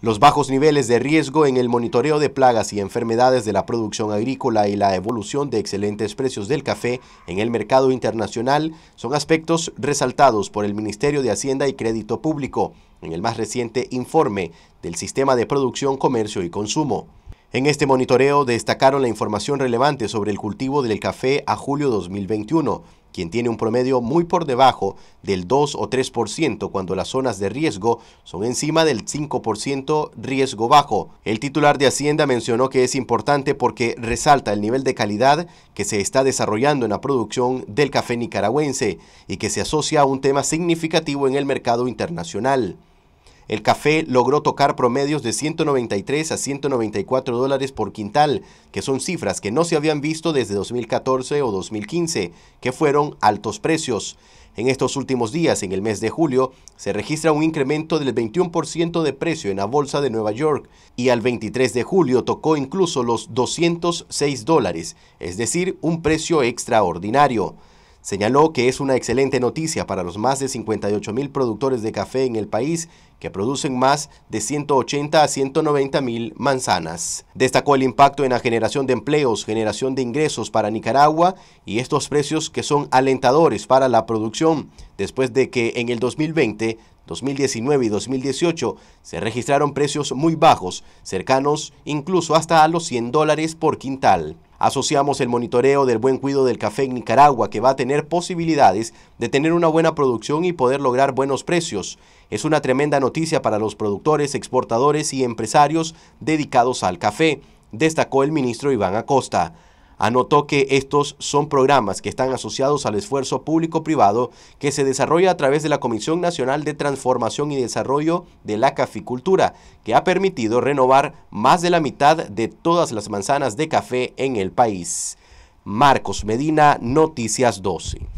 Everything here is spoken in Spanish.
Los bajos niveles de riesgo en el monitoreo de plagas y enfermedades de la producción agrícola y la evolución de excelentes precios del café en el mercado internacional son aspectos resaltados por el Ministerio de Hacienda y Crédito Público en el más reciente informe del Sistema de Producción, Comercio y Consumo. En este monitoreo destacaron la información relevante sobre el cultivo del café a julio 2021, quien tiene un promedio muy por debajo del 2 o 3% cuando las zonas de riesgo son encima del 5% riesgo bajo. El titular de Hacienda mencionó que es importante porque resalta el nivel de calidad que se está desarrollando en la producción del café nicaragüense y que se asocia a un tema significativo en el mercado internacional. El café logró tocar promedios de 193 a 194 dólares por quintal, que son cifras que no se habían visto desde 2014 o 2015, que fueron altos precios. En estos últimos días, en el mes de julio, se registra un incremento del 21% de precio en la bolsa de Nueva York y al 23 de julio tocó incluso los 206 dólares, es decir, un precio extraordinario. Señaló que es una excelente noticia para los más de 58 mil productores de café en el país que producen más de 180 a 190 mil manzanas. Destacó el impacto en la generación de empleos, generación de ingresos para Nicaragua y estos precios que son alentadores para la producción, después de que en el 2020 2019 y 2018 se registraron precios muy bajos, cercanos incluso hasta a los 100 dólares por quintal. Asociamos el monitoreo del buen cuido del café en Nicaragua, que va a tener posibilidades de tener una buena producción y poder lograr buenos precios. Es una tremenda noticia para los productores, exportadores y empresarios dedicados al café, destacó el ministro Iván Acosta. Anotó que estos son programas que están asociados al esfuerzo público-privado que se desarrolla a través de la Comisión Nacional de Transformación y Desarrollo de la Caficultura, que ha permitido renovar más de la mitad de todas las manzanas de café en el país. Marcos Medina, Noticias 12.